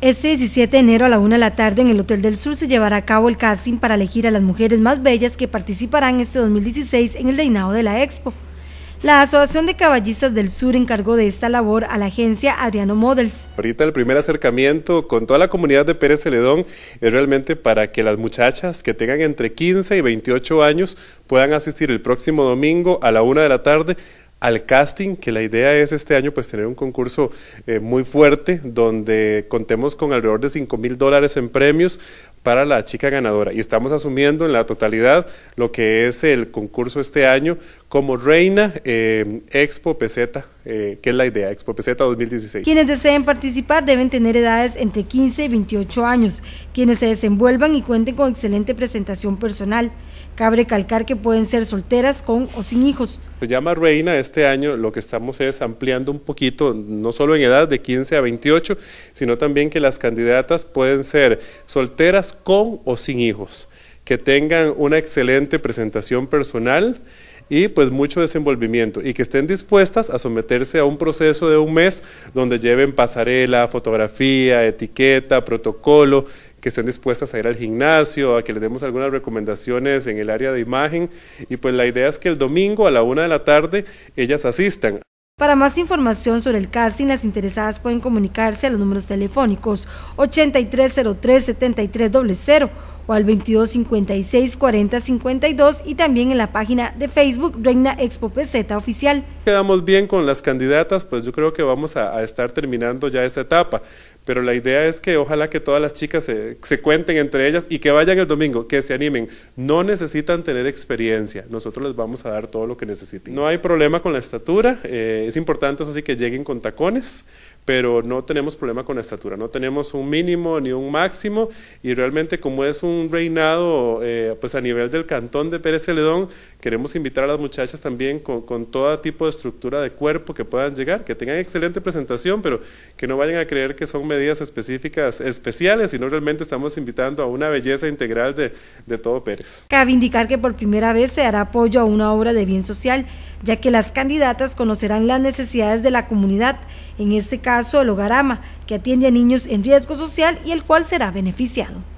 Este 17 de enero a la 1 de la tarde en el Hotel del Sur se llevará a cabo el casting para elegir a las mujeres más bellas que participarán este 2016 en el reinado de la Expo. La Asociación de Caballistas del Sur encargó de esta labor a la agencia Adriano Models. Ahorita el primer acercamiento con toda la comunidad de Pérez Celedón es realmente para que las muchachas que tengan entre 15 y 28 años puedan asistir el próximo domingo a la 1 de la tarde al casting, que la idea es este año pues tener un concurso eh, muy fuerte donde contemos con alrededor de 5 mil dólares en premios para la chica ganadora. Y estamos asumiendo en la totalidad lo que es el concurso este año como Reina eh, Expo Peseta eh, que es la idea, Expo 2016. Quienes deseen participar deben tener edades entre 15 y 28 años, quienes se desenvuelvan y cuenten con excelente presentación personal. Cabe recalcar que pueden ser solteras con o sin hijos. Se llama Reina, este año lo que estamos es ampliando un poquito, no solo en edad de 15 a 28, sino también que las candidatas pueden ser solteras con o sin hijos, que tengan una excelente presentación personal, y pues mucho desenvolvimiento y que estén dispuestas a someterse a un proceso de un mes donde lleven pasarela, fotografía, etiqueta, protocolo, que estén dispuestas a ir al gimnasio, a que les demos algunas recomendaciones en el área de imagen y pues la idea es que el domingo a la una de la tarde ellas asistan. Para más información sobre el casting, las interesadas pueden comunicarse a los números telefónicos 8303-7300 o al 2256 4052 y también en la página de Facebook Reina Expo PZ Oficial. Quedamos bien con las candidatas, pues yo creo que vamos a, estar terminando ya esta etapa, pero la idea es que ojalá que todas las chicas se, cuenten entre ellas y que vayan el domingo, que se animen. No necesitan tener experiencia, nosotros les vamos a dar todo lo que necesiten. No hay problema con la estatura, eh, es importante eso sí que lleguen con tacones, pero no tenemos problema con la estatura, no tenemos un mínimo ni un máximo y realmente como es un reinado eh, pues a nivel del cantón de Pérez Celedón, queremos invitar a las muchachas también con, con, todo tipo de estructura de cuerpo que puedan llegar, que tengan excelente presentación, pero que no vayan a creer que son medidas específicas especiales, sino realmente estamos invitando a una belleza integral de, de todo Pérez. Cabe indicar que por primera vez se hará apoyo a una obra de bien social, ya que las candidatas conocerán las necesidades de la comunidad, en este caso caso que atiende a niños en riesgo social y el cual será beneficiado.